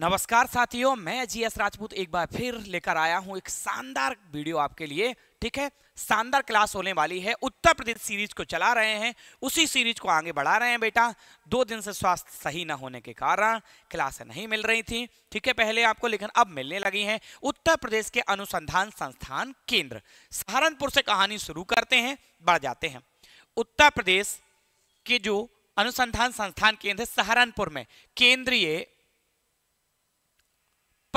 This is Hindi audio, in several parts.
नमस्कार साथियों मैं जीएस राजपूत एक बार फिर लेकर आया हूं एक शानदार वीडियो आपके लिए ठीक है शानदार क्लास होने वाली है उत्तर प्रदेश सीरीज को चला रहे हैं उसी सीरीज को आगे बढ़ा रहे हैं बेटा दो दिन से स्वास्थ्य सही ना होने के कारण क्लासें नहीं मिल रही थी ठीक है पहले आपको लेकिन अब मिलने लगी हैं उत्तर प्रदेश के अनुसंधान संस्थान केंद्र सहारनपुर से कहानी शुरू करते हैं बढ़ जाते हैं उत्तर प्रदेश के जो अनुसंधान संस्थान केंद्र सहारनपुर में केंद्रीय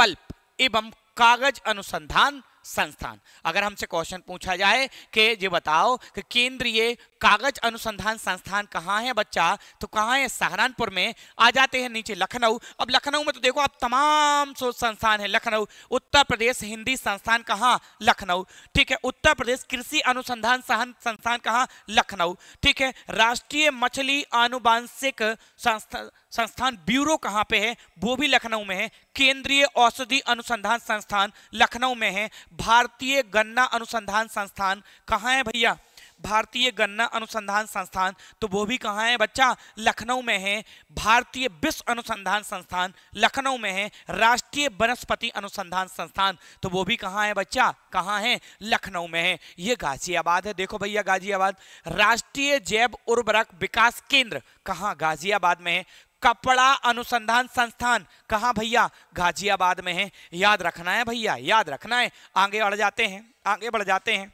पल्प एवं कागज अनुसंधान संस्थान अगर हमसे क्वेश्चन पूछा जाए कि ये बताओ कि केंद्रीय कागज अनुसंधान संस्थान कहाँ है बच्चा तो कहाँ है सहारनपुर में आ जाते हैं नीचे लखनऊ अब लखनऊ में तो देखो अब तमाम शोध संस्थान है लखनऊ उत्तर प्रदेश हिंदी संस्थान कहाँ लखनऊ ठीक है उत्तर प्रदेश कृषि अनुसंधान संस्थान कहाँ लखनऊ ठीक है राष्ट्रीय मछली आनुवांशिक संस्था संस्थान ब्यूरो कहाँ पे है वो भी लखनऊ में है केंद्रीय औषधि अनुसंधान संस्थान लखनऊ में है भारतीय गन्ना अनुसंधान संस्थान कहाँ है भैया भारतीय गन्ना अनुसंधान संस्थान तो वो भी कहाँ है बच्चा लखनऊ में है भारतीय विश्व अनुसंधान संस्थान लखनऊ में है राष्ट्रीय वनस्पति अनुसंधान संस्थान तो वो भी कहाँ है बच्चा कहाँ है लखनऊ में है ये गाजियाबाद है देखो भैया गाजियाबाद राष्ट्रीय जैव उर्वरक विकास केंद्र कहाँ गाजियाबाद में है कपड़ा अनुसंधान संस्थान कहाँ भैया गाजियाबाद में है याद रखना है भैया याद रखना है आगे बढ़ जाते हैं आगे बढ़ जाते हैं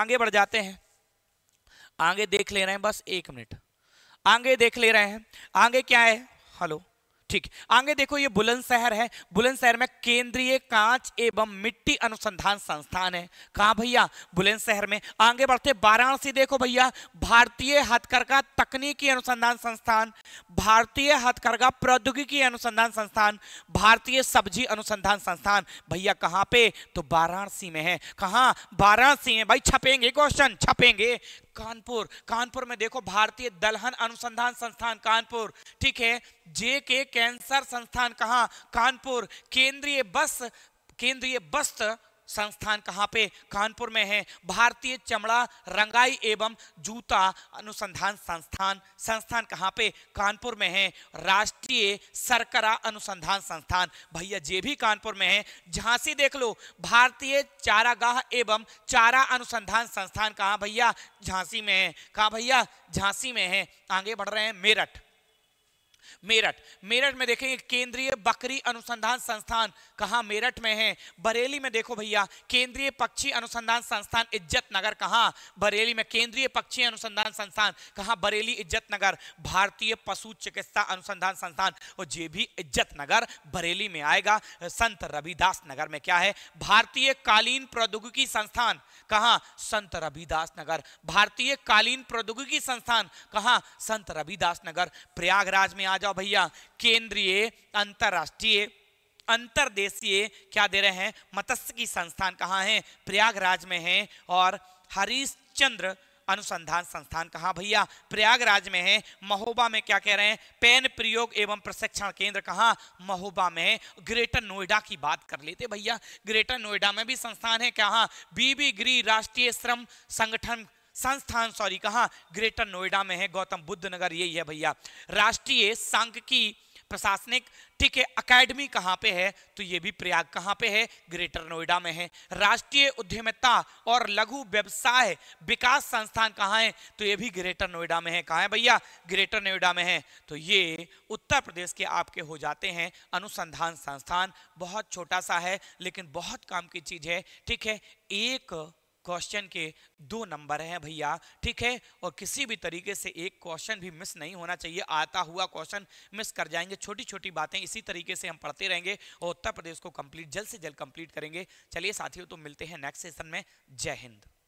आगे बढ़ जाते हैं आगे देख ले रहे हैं बस एक मिनट आगे देख ले रहे हैं आगे क्या है हेलो ठीक आगे देखो ये बुलंदशहर है बुलंदशहर में केंद्रीय कांच एवं मिट्टी अनुसंधान संस्थान है कहा भैया बुलंदशहर में आगे बढ़ते वाराणसी देखो भैया भारतीय हथकरघा तकनीकी अनुसंधान संस्थान भारतीय हथकरघा प्रौद्योगिकी अनुसंधान संस्थान भारतीय सब्जी अनुसंधान संस्थान भैया कहां पे तो वाराणसी में है कहा वाराणसी में भाई छपेंगे क्वेश्चन छपेंगे कानपुर कानपुर में देखो भारतीय दलहन अनुसंधान संस्थान कानपुर ठीक है जे के कैंसर संस्थान कहा कानपुर केंद्रीय बस केंद्रीय वस्त्र संस्थान कहाँ पे कानपुर में है भारतीय चमड़ा रंगाई एवं जूता अनुसंधान संस्थान संस्थान कहाँ पे कानपुर में है राष्ट्रीय सरकरा अनुसंधान संस्थान भैया जे भी कानपुर में है झांसी देख लो भारतीय चारागाह एवं चारा अनुसंधान संस्थान कहाँ भैया झांसी में है कहाँ भैया झांसी में है आगे बढ़ रहे हैं मेरठ मेरठ मेरठ में देखेंगे केंद्रीय बकरी अनुसंधान संस्थान कहाँ मेरठ में है बरेली में देखो भैया केंद्रीय पक्षी अनुसंधान संस्थान इज्जत नगर कहाँ बरेली में केंद्रीय पक्षी अनुसंधान संस्थान कहाँ बरेली इज्जत नगर भारतीय पशु चिकित्सा अनुसंधान संस्थान और ये भी इज्जत नगर बरेली में आएगा संत रविदास नगर में क्या है भारतीय कालीन प्रौद्योगिकी संस्थान कहाँ संत रविदास नगर भारतीय कालीन प्रौद्योगिकी संस्थान कहाँ संत रविदास नगर प्रयागराज में आ जाओ भैया केंद्रीय अंतरराष्ट्रीय अंतरदेशीय क्या दे रहे हैं मत्स्य की संस्थान कहाँ है प्रयागराज में है और हरिश्चंद्र अनुसंधान संस्थान कहा भैया प्रयागराज में है महोबा में क्या कह रहे हैं पेन प्रयोग एवं प्रशिक्षण केंद्र कहा महोबा में ग्रेटर नोएडा की बात कर लेते भैया ग्रेटर नोएडा में भी संस्थान है क्या बीबी गृह राष्ट्रीय श्रम संगठन संस्थान सॉरी कहा ग्रेटर नोएडा में है गौतम बुद्ध नगर यही है भैया राष्ट्रीय संघ की प्रशासनिक ठीक है अकेडमी कहाँ पे है तो ये भी प्रयाग कहाँ पे है ग्रेटर नोएडा में है राष्ट्रीय उद्यमिता और लघु व्यवसाय विकास संस्थान कहाँ है तो ये भी ग्रेटर नोएडा में है कहाँ है भैया ग्रेटर नोएडा में है तो ये उत्तर प्रदेश के आपके हो जाते हैं अनुसंधान संस्थान बहुत छोटा सा है लेकिन बहुत काम की चीज है ठीक है एक क्वेश्चन के दो नंबर हैं भैया ठीक है और किसी भी तरीके से एक क्वेश्चन भी मिस नहीं होना चाहिए आता हुआ क्वेश्चन मिस कर जाएंगे छोटी छोटी बातें इसी तरीके से हम पढ़ते रहेंगे और उत्तर प्रदेश को कंप्लीट जल्द से जल्द कंप्लीट करेंगे चलिए साथियों तो मिलते हैं नेक्स्ट सेशन में जय हिंद